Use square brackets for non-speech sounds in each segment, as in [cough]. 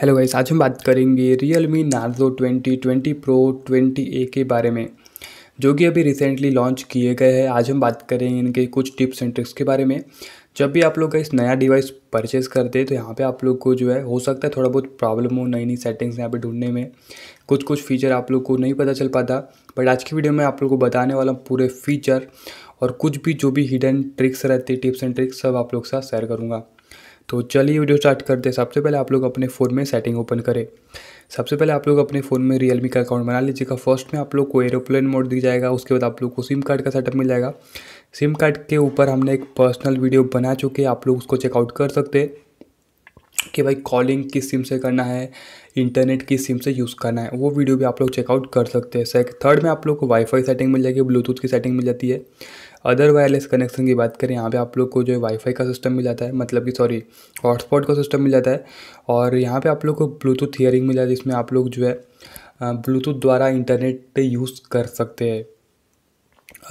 hello guys आज हम बात करेंगे Realme Narzo twenty twenty pro twenty A के बारे में जो कि अभी रिसेंटली लॉन्च किए गए हैं आज हम बात करेंगे इनके कुछ टिप्स एंड ट्रिक्स के बारे में जब भी आप लोग का इस नया डिवाइस परचेज़ करते हैं तो यहाँ पे आप लोग को जो है हो सकता है थोड़ा बहुत प्रॉब्लम हो नई नई सेटिंग्स यहाँ पे ढूंढने में कुछ कुछ फीचर आप लोग को नहीं पता चल पाता बट आज की वीडियो में आप लोग को बताने वाला पूरे फीचर और कुछ भी जो भी हिडन ट्रिक्स रहती टिप्स एंड ट्रिक्स सब आप लोग के साथ शेयर करूँगा तो चलिए वीडियो स्टार्ट करते हैं सबसे पहले आप लोग अपने फ़ोन में सेटिंग ओपन करें सबसे पहले आप लोग अपने फ़ोन में रियलमी का अकाउंट बना लीजिएगा फर्स्ट में आप लोग को एरोप्लेन मोड दिख जाएगा उसके बाद आप लोग को सिम कार्ड का सेटअप मिल जाएगा सिम कार्ड के ऊपर हमने एक पर्सनल वीडियो बना चुके आप लोग उसको चेकआउट कर सकते कि भाई कॉलिंग किस सिम से करना है इंटरनेट किस सिम से यूज़ करना है वो वीडियो भी आप लोग चेकआउट कर सकते हैं सेक थर्ड में आप लोग को वाईफाई सेटिंग मिल जाएगी ब्लूटूथ की सेटिंग मिल जाती है अदर वायरलेस कनेक्शन की बात करें यहाँ पे आप लोग को जो है वाईफाई का सिस्टम मिल जाता है मतलब कि सॉरी हॉटस्पॉट का सिस्टम मिल जाता है और यहाँ पे आप लोग को ब्लूटूथ हियरिंग मिल जाती है जिसमें आप लोग जो है ब्लूटूथ द्वारा इंटरनेट यूज़ कर सकते हैं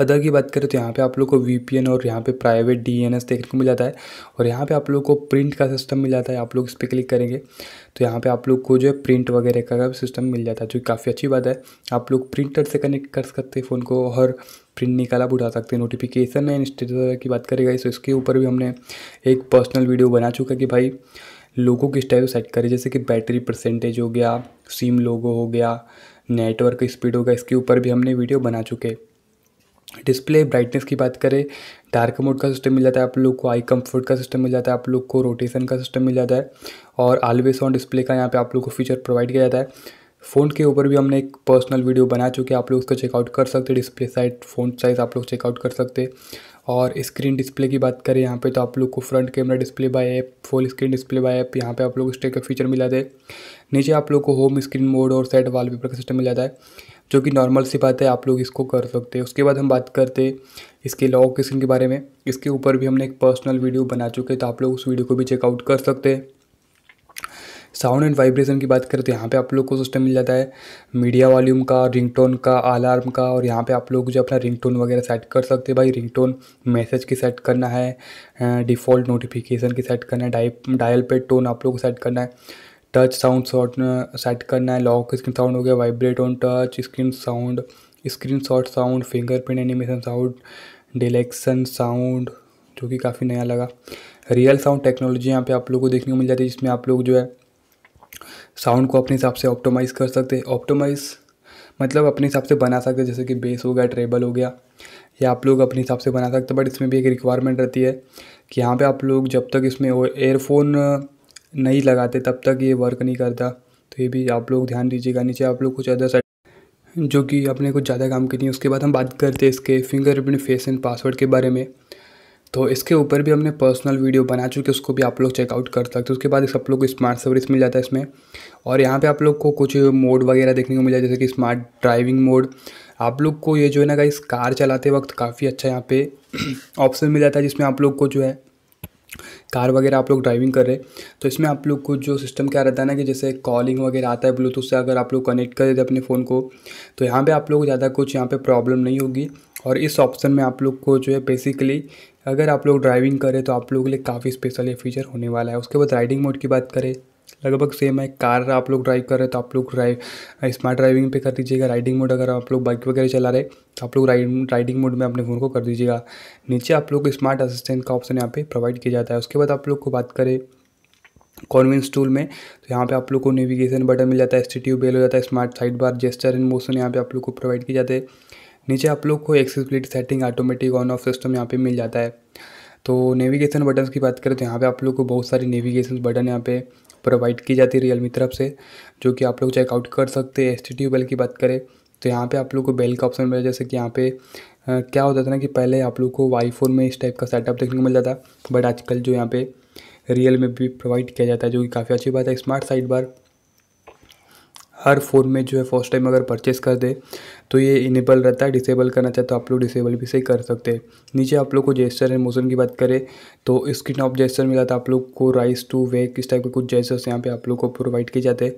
अदर की बात करें तो यहाँ पे आप लोग को वी और यहाँ पे प्राइवेट डी एन एस देखने को मिल जाता है और यहाँ पे आप लोग को प्रिंट का सिस्टम मिल जाता है आप लोग इस पर क्लिक करेंगे तो यहाँ पे आप लोग को जो है प्रिंट वगैरह का सिस्टम मिल जाता है जो काफ़ी अच्छी बात है आप लोग प्रिंटर से कनेक्ट कर सकते हैं फ़ोन को और प्रिंट निकाला भी उठा सकते हैं नोटिफिकेशन एंड स्टेटस की बात करेगा तो इसके ऊपर भी हमने एक पर्सनल वीडियो बना चुका कि भाई लोगों किस टाइप सेट करें जैसे कि बैटरी परसेंटेज हो गया सिम लोगो हो गया नेटवर्क स्पीड होगा इसके ऊपर भी हमने वीडियो बना चुके डिस्प्ले ब्राइटनेस की बात करें डार्क मोड का सिस्टम मिल जाता है आप लोग को आई कंफर्ट का सिस्टम मिल जाता है आप लोग को रोटेशन का सिस्टम मिल जाता है और आलवेज ऑन डिस्प्ले का यहाँ पे आप लोग को फीचर प्रोवाइड किया जाता है फ़ोन के ऊपर भी हमने एक पर्सनल वीडियो बना चुके आप लोग उसको चेकआउट कर सकते डिस्प्ले साइड फोन साइज़ आप लोग चेकआउट कर सकते और स्क्रीन डिस्प्ले की बात करें यहाँ पे तो आप लोग को front camera display by app full screen display by app यहाँ पे आप लोग स्टे का फीचर मिला है नीचे आप लोग को होम स्क्रीन मोड और सेट पेपर का सिस्टम मिल जाता है जो कि नॉर्मल सी बात है आप लोग इसको कर सकते हैं उसके बाद हम बात करते इसके लॉक स्क्रीन के बारे में इसके ऊपर भी हमने एक पर्सनल वीडियो बना चुके तो आप लोग उस वीडियो को भी चेकआउट कर सकते हैं साउंड एंड वाइब्रेशन की बात करें तो यहाँ पे आप लोग को सिस्टम मिल जाता है मीडिया वॉल्यूम का रिंगटोन का अलार्म का और यहाँ पे आप लोग जो अपना रिंगटोन वगैरह सेट कर सकते हैं भाई रिंगटोन मैसेज की सेट करना है डिफ़ॉल्ट नोटिफिकेशन की सेट करना है डाइप डायल पे टोन आप लोग को सेट करना है टच साउंड शॉट सेट करना है लॉक स्क्रीन साउंड हो गया vibrate on touch screen sound screen shot sound fingerprint animation sound deletion sound जो कि काफ़ी नया लगा रियल साउंड टेक्नोलॉजी यहाँ पे आप लोग को देखने को मिल जाती है जिसमें आप लोग जो है साउंड को अपने हिसाब से ऑप्टोमाइज कर सकते ऑप्टोमाइज मतलब अपने हिसाब से बना सकते जैसे कि बेस हो गया ट्रेबल हो गया या आप लोग अपने हिसाब से बना सकते बट इसमें भी एक रिक्वायरमेंट रहती है कि यहाँ पे आप लोग जब तक इसमें एयरफोन नहीं लगाते तब तक ये वर्क नहीं करता तो ये भी आप लोग ध्यान दीजिएगा नीचे आप लोग कुछ अदर साइड जो कि अपने कुछ ज़्यादा काम के लिए उसके बाद हम बात करते हैं इसके फिंगरप्रिंट फेस एंड पासवर्ड के बारे में तो इसके ऊपर भी हमने पर्सनल वीडियो बना चुके उसको भी आप लोग चेकआउट कर सकते हो उसके बाद इस आप लोग को स्मार्ट सर्विस मिल जाता है इसमें और यहाँ पे आप लोग को कुछ मोड वगैरह देखने को मिल जाए जैसे कि स्मार्ट ड्राइविंग मोड आप लोग को ये जो है ना इस कार चलाते वक्त काफ़ी अच्छा यहाँ पे ऑप्शन [clears throat] मिल जाता है जिसमें आप लोग को जो है कार वगैरह आप लोग ड्राइविंग कर रहे तो इसमें आप लोग को जो सिस्टम क्या रहता है ना कि जैसे कॉलिंग वगैरह आता है ब्लूटूथ से अगर आप लोग कनेक्ट कर देते अपने फ़ोन को तो यहाँ पे आप लोग ज़्यादा कुछ यहाँ पे प्रॉब्लम नहीं होगी और इस ऑप्शन में आप लोग को जो है बेसिकली अगर आप लोग ड्राइविंग करें तो आप लोगों के लिए काफ़ी स्पेशल ये फीचर होने वाला है उसके बाद राइडिंग मोड की बात करें लगभग सेम है कार आप लोग ड्राइव कर रहे तो आप लोग ड्राइव स्मार्ट ड्राइविंग पे कर दीजिएगा राइडिंग मोड अगर आप लोग बाइक वगैरह चला रहे तो आप लोग राइड राइडिंग मोड में अपने फ़ोन को कर दीजिएगा नीचे आप लोग स्मार्ट असिस्टेंट का ऑप्शन यहाँ पे प्रोवाइड किया जाता है उसके बाद आप लोग को बात करें कॉन्वेंस टूल में तो यहाँ पे आप लोग को नेविगेशन बटन मिल जाता है एस बेल हो जाता है smart side bar gesture in motion यहाँ पे आप लोग को प्रोवाइड किया जाते हैं नीचे आप लोग को accessibility setting automatic on off system यहाँ पे मिल जाता है तो नेविगेशन बटन की बात करें तो यहाँ पर आप लोग को बहुत सारे नेविगेशन बटन यहाँ पर प्रोवाइड की जाती है रियलमी तरफ से जो कि आप लोग चेकआउट कर सकते हैं एस टी बेल की बात करें तो यहाँ पे आप लोग को बेल का ऑप्शन है जैसे कि यहाँ पे आ, क्या होता था ना कि पहले आप लोग को वाई फोन में इस टाइप का सेटअप देखने को मिल जाता बट आजकल जो यहाँ पे रियल में भी प्रोवाइड किया जाता है जो कि काफ़ी अच्छी बात है स्मार्ट साइड बार हर फ़ोन में जो है फर्स्ट टाइम अगर परचेस कर दे तो ये इनेबल रहता है डिसेबल करना चाहते तो आप लोग डिसेबल भी सही कर सकते हैं नीचे आप लोग को जेस्टर एंड मोशन की बात करें तो स्क्रीन ऑफ जेस्टर मिला जाता है आप लोग को राइस टू वेक इस टाइप के कुछ जेस्टर्स यहाँ पे आप लोग को प्रोवाइड किए जाते हैं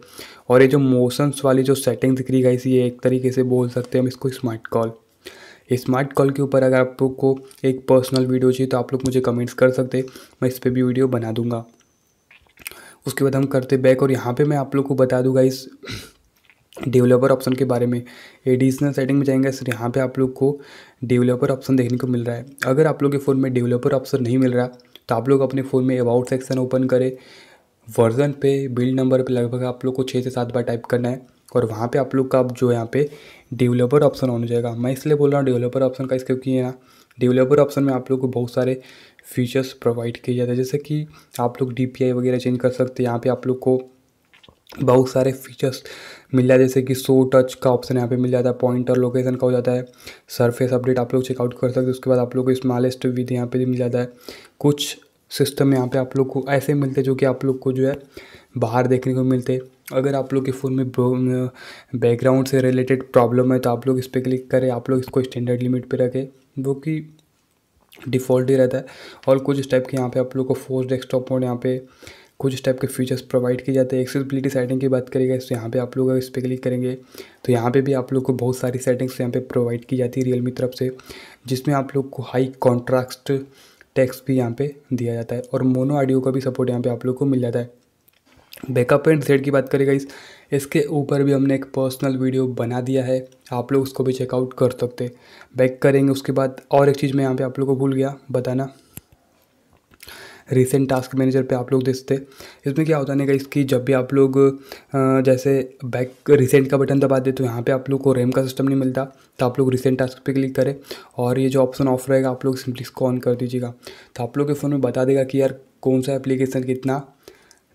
और ये जो मोशंस वाली जो सेटिंग दिख रही है ये एक तरीके से बोल सकते हैं हम इसको स्मार्ट कॉल स्मार्ट कॉल के ऊपर अगर आप लोग को एक पर्सनल वीडियो चाहिए तो आप लोग मुझे कमेंट्स कर सकते मैं इस पर भी वीडियो बना दूंगा उसके बाद हम करते बैक और यहाँ पे मैं आप लोग को बता दूंगा इस डेवलपर ऑप्शन के बारे में एडिशनल सेटिंग में जाएंगे सर यहाँ पे आप लोग को डेवलपर ऑप्शन देखने को मिल रहा है अगर आप लोग के फ़ोन में डेवलपर ऑप्शन नहीं मिल रहा तो आप लोग अपने फ़ोन में अबाउट सेक्शन ओपन करें वर्जन पे बिल्ड नंबर पे लगभग आप लोग को छः से सात बार टाइप करना है और वहाँ पे आप लोग का अब जो यहाँ पे डेवलपर ऑप्शन होने जाएगा मैं इसलिए बोल रहा हूँ डेवलपर ऑप्शन का इसके क्योंकि ना डेवलपर ऑप्शन में आप लोग को बहुत सारे फीचर्स प्रोवाइड किए जाते हैं जैसे कि आप लोग डी वगैरह चेंज कर सकते हैं यहाँ पर आप लोग को बहुत सारे फीचर्स मिल जाए जैसे कि सो टच का ऑप्शन यहाँ पे मिल जाता है पॉइंटर लोकेशन का हो जाता है सरफेस अपडेट आप लोग चेकआउट कर सकते हैं उसके बाद आप लोग को स्मॉलेस्ट विद यहाँ पे भी मिल जाता है कुछ सिस्टम यहाँ पे आप लोग को ऐसे मिलते हैं जो कि आप लोग को जो है बाहर देखने को मिलते अगर आप लोग के फ़ोन में बैकग्राउंड से रिलेटेड प्रॉब्लम है तो आप लोग इस पर क्लिक करें आप लोग इसको स्टैंडर्ड लिमिट पर रखें वो कि डिफ़ॉल्ट ही रहता है और कुछ इस टाइप के यहाँ पे आप लोग को फोर्स डेस्कटॉप मोड यहाँ पे कुछ टाइप के फीचर्स प्रोवाइड किए जाते हैं एक्सेसिबिलिटी सेटिंग की बात करेगा तो यहाँ पे आप लोग इस पर क्लिक करेंगे तो यहाँ पे भी आप लोग को बहुत सारी सेटिंग्स यहाँ पे प्रोवाइड की जाती है रियलमी तरफ से जिसमें आप लोग को हाई कॉन्ट्रास्ट टैक्स भी यहाँ पे दिया जाता है और मोनो ऑडियो का भी सपोर्ट यहाँ पे आप लोग को मिल जाता है बैकअप एंड सेट की बात करेगा इस इसके ऊपर भी हमने एक पर्सनल वीडियो बना दिया है आप लोग उसको भी चेकआउट कर सकते बैक करेंगे उसके बाद और एक चीज़ मैं यहाँ पे आप लोग को भूल गया बताना रिसेंट टास्क मैनेजर पे आप लोग देखते इसमें क्या होता है ना इसकी जब भी आप लोग जैसे बैक रिसेंट का बटन दबा दे तो यहाँ पे आप लोग को रैम का सिस्टम नहीं मिलता तो आप लोग रिसेंट टास्क पे क्लिक करें और ये जो ऑप्शन ऑफ रहेगा आप लोग सिंपली इसको ऑन कर दीजिएगा तो आप लोग के फ़ोन में बता देगा कि यार कौन सा एप्लीकेशन कितना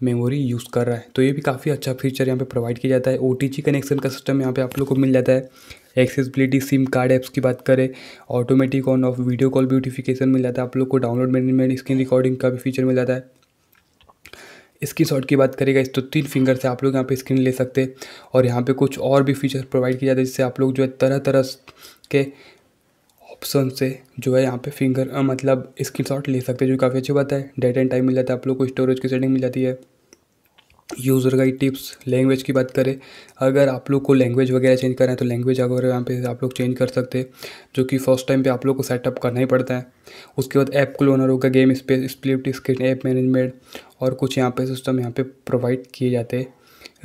मेमोरी यूज़ कर रहा है तो ये भी काफ़ी अच्छा फीचर यहाँ पे प्रोवाइड किया जाता है ओ कनेक्शन का सिस्टम यहाँ पे आप लोग को मिल जाता है एक्सेसबिलिटी सिम कार्ड ऐप्स की बात करें automatic on off video call beautification मिल जाता है आप लोग को डाउनलोड मैनेजमेंट स्क्रीन रिकॉर्डिंग का भी फीचर मिल जाता है स्क्रीन शॉट की बात करेगा इस तो तीन फिंगर से आप लोग यहाँ पे स्क्रीन ले सकते हैं और यहाँ पे कुछ और भी फीचर्स प्रोवाइड किए जाते हैं जिससे आप लोग जो है तरह तरह के ऑप्शन से जो है यहाँ पे फिंगर मतलब स्क्रीन शॉट ले सकते हैं जो काफ़ी अच्छी बात है डेट एंड टाइम मिल जाता है आप लोग को स्टोरेज की सेटिंग मिल जाती है यूज़र गाइड टिप्स लैंग्वेज की बात करें अगर आप लोग को लैंग्वेज वगैरह चेंज करना है तो लैंग्वेज अगर यहाँ पे आप लोग चेंज कर सकते हैं जो कि फर्स्ट टाइम पे आप लोग को सेटअप करना ही पड़ता है उसके बाद ऐप क्लोनर होगा game space split screen app management और कुछ यहाँ पे सिस्टम यहाँ पे प्रोवाइड किए जाते हैं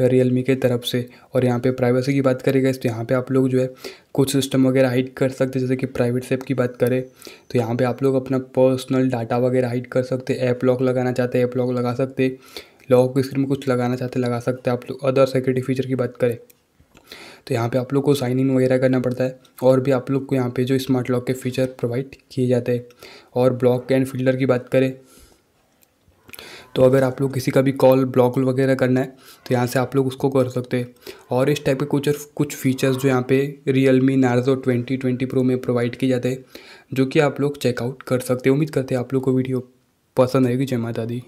रियलमी के तरफ से और यहाँ पर प्राइवेसी की बात करेगा इस तो यहाँ पर आप लोग जो है कुछ सिस्टम वगैरह हाइड कर सकते जैसे कि प्राइवेट सेप की बात करें तो यहाँ पर आप लोग अपना पर्सनल डाटा वगैरह हाइड कर सकते ऐप लॉक लगाना चाहते हैं ऐप लॉक लगा सकते लॉक स्क्रीन में कुछ लगाना चाहते लगा सकते हैं आप लोग अदर सिक्योरिटी फीचर की बात करें तो यहाँ पे आप लोग को साइन इन वगैरह करना पड़ता है और भी आप लोग को यहाँ पे जो स्मार्ट लॉक के फीचर प्रोवाइड किए जाते हैं और ब्लॉक एंड फिल्टर की बात करें तो अगर आप लोग किसी का भी कॉल ब्लॉक वगैरह करना है तो यहाँ से आप लोग उसको कर सकते हैं और इस टाइप के कुछ कुछ फीचर्स जो यहाँ पे Realme Narzo twenty twenty pro में प्रोवाइड किए जाते हैं जो कि आप लोग चेकआउट कर सकते हैं उम्मीद करते हैं आप लोग को वीडियो पसंद आएगी जय माता दी